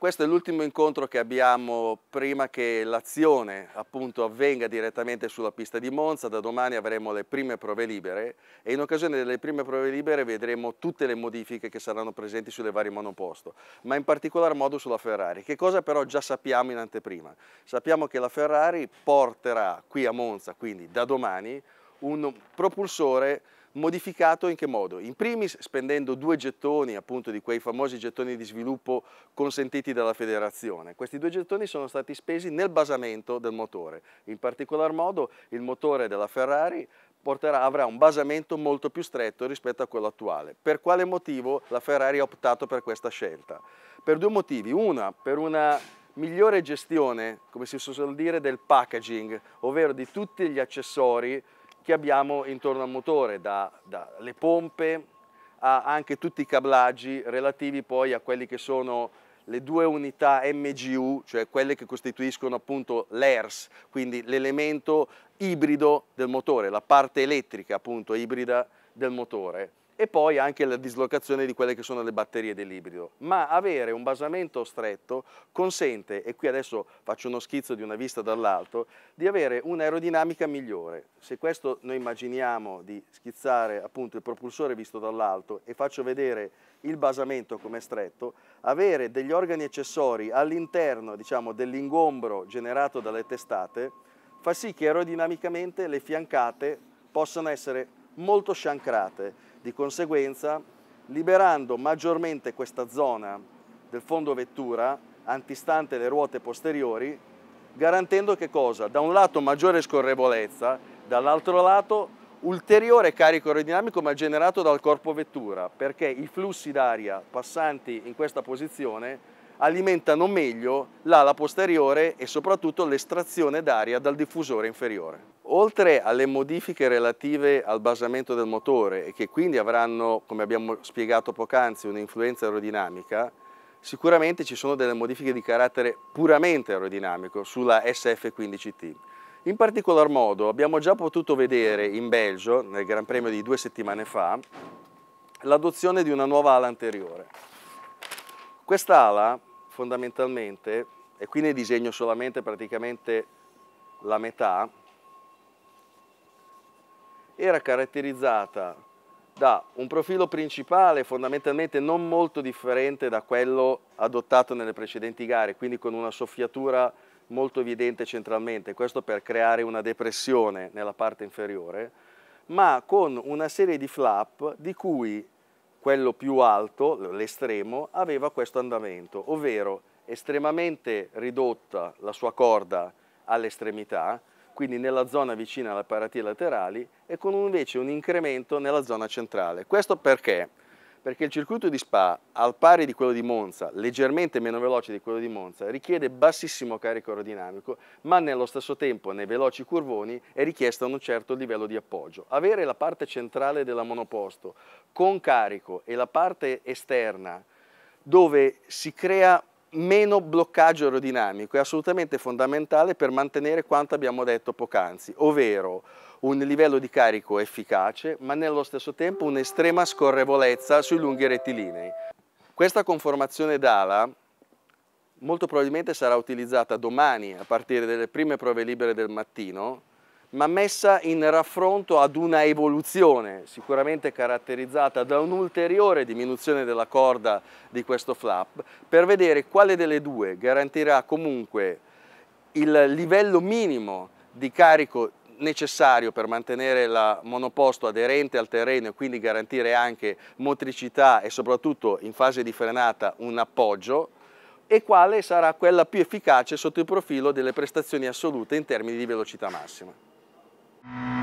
Questo è l'ultimo incontro che abbiamo prima che l'azione avvenga direttamente sulla pista di Monza, da domani avremo le prime prove libere e in occasione delle prime prove libere vedremo tutte le modifiche che saranno presenti sulle varie monoposto, ma in particolar modo sulla Ferrari, che cosa però già sappiamo in anteprima? Sappiamo che la Ferrari porterà qui a Monza, quindi da domani, un propulsore modificato in che modo? In primis spendendo due gettoni, appunto di quei famosi gettoni di sviluppo consentiti dalla federazione. Questi due gettoni sono stati spesi nel basamento del motore. In particolar modo il motore della Ferrari porterà, avrà un basamento molto più stretto rispetto a quello attuale. Per quale motivo la Ferrari ha optato per questa scelta? Per due motivi. Una, per una migliore gestione, come si suol dire, del packaging, ovvero di tutti gli accessori che abbiamo intorno al motore, dalle da pompe a anche tutti i cablaggi relativi poi a quelli che sono le due unità MGU, cioè quelle che costituiscono appunto l'ERS, quindi l'elemento ibrido del motore, la parte elettrica appunto ibrida del motore e poi anche la dislocazione di quelle che sono le batterie dell'ibrido. Ma avere un basamento stretto consente, e qui adesso faccio uno schizzo di una vista dall'alto, di avere un'aerodinamica migliore. Se questo noi immaginiamo di schizzare appunto il propulsore visto dall'alto e faccio vedere il basamento come è stretto, avere degli organi accessori all'interno diciamo, dell'ingombro generato dalle testate fa sì che aerodinamicamente le fiancate possano essere molto sciancrate di conseguenza, liberando maggiormente questa zona del fondo vettura, antistante le ruote posteriori, garantendo che cosa? Da un lato maggiore scorrevolezza, dall'altro lato ulteriore carico aerodinamico ma generato dal corpo vettura, perché i flussi d'aria passanti in questa posizione alimentano meglio l'ala posteriore e soprattutto l'estrazione d'aria dal diffusore inferiore. Oltre alle modifiche relative al basamento del motore e che quindi avranno, come abbiamo spiegato poc'anzi, un'influenza aerodinamica, sicuramente ci sono delle modifiche di carattere puramente aerodinamico sulla SF15T. In particolar modo abbiamo già potuto vedere in Belgio, nel Gran Premio di due settimane fa, l'adozione di una nuova ala anteriore. Quest'ala fondamentalmente, e qui ne disegno solamente praticamente la metà, era caratterizzata da un profilo principale fondamentalmente non molto differente da quello adottato nelle precedenti gare, quindi con una soffiatura molto evidente centralmente, questo per creare una depressione nella parte inferiore, ma con una serie di flap di cui quello più alto, l'estremo, aveva questo andamento, ovvero estremamente ridotta la sua corda all'estremità, quindi nella zona vicina alle parati laterali, e con invece un incremento nella zona centrale. Questo perché? perché il circuito di Spa, al pari di quello di Monza, leggermente meno veloce di quello di Monza, richiede bassissimo carico aerodinamico, ma nello stesso tempo nei veloci curvoni è richiesto un certo livello di appoggio. Avere la parte centrale della monoposto con carico e la parte esterna dove si crea meno bloccaggio aerodinamico è assolutamente fondamentale per mantenere quanto abbiamo detto poc'anzi, ovvero un livello di carico efficace ma nello stesso tempo un'estrema scorrevolezza sui lunghi rettilinei. Questa conformazione d'ala molto probabilmente sarà utilizzata domani a partire dalle prime prove libere del mattino ma messa in raffronto ad una evoluzione sicuramente caratterizzata da un'ulteriore diminuzione della corda di questo flap per vedere quale delle due garantirà comunque il livello minimo di carico necessario per mantenere la monoposto aderente al terreno e quindi garantire anche motricità e soprattutto in fase di frenata un appoggio e quale sarà quella più efficace sotto il profilo delle prestazioni assolute in termini di velocità massima. Mm-hmm.